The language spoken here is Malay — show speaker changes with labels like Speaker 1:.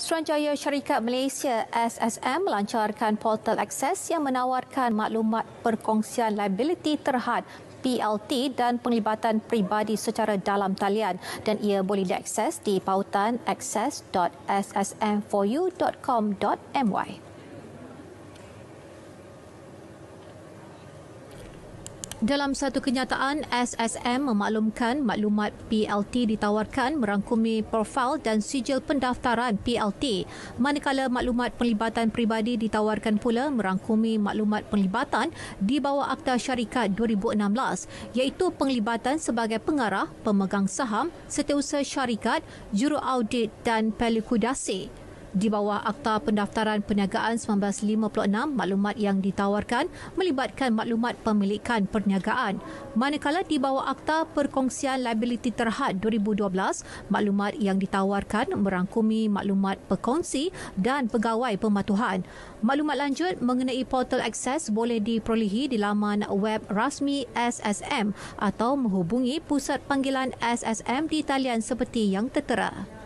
Speaker 1: Suruhanjaya Syarikat Malaysia SSM melancarkan portal akses yang menawarkan maklumat perkongsian liability terhad PLT dan penglibatan peribadi secara dalam talian dan ia boleh diakses di pautan access.ssm4u.com.my. Dalam satu kenyataan, SSM memaklumkan maklumat PLT ditawarkan merangkumi profil dan sijil pendaftaran PLT. Manakala maklumat pelibatan peribadi ditawarkan pula merangkumi maklumat pelibatan di bawah Akta Syarikat 2016 iaitu pelibatan sebagai pengarah, pemegang saham, setiausaha syarikat, juru audit dan pelikudasi. Di bawah Akta Pendaftaran Perniagaan 1956, maklumat yang ditawarkan melibatkan maklumat pemilikan perniagaan. Manakala di bawah Akta Perkongsian Liability Terhad 2012, maklumat yang ditawarkan merangkumi maklumat perkongsi dan pegawai pematuhan. Maklumat lanjut mengenai portal akses boleh diperolehi di laman web rasmi SSM atau menghubungi Pusat Panggilan SSM di talian seperti yang tertera.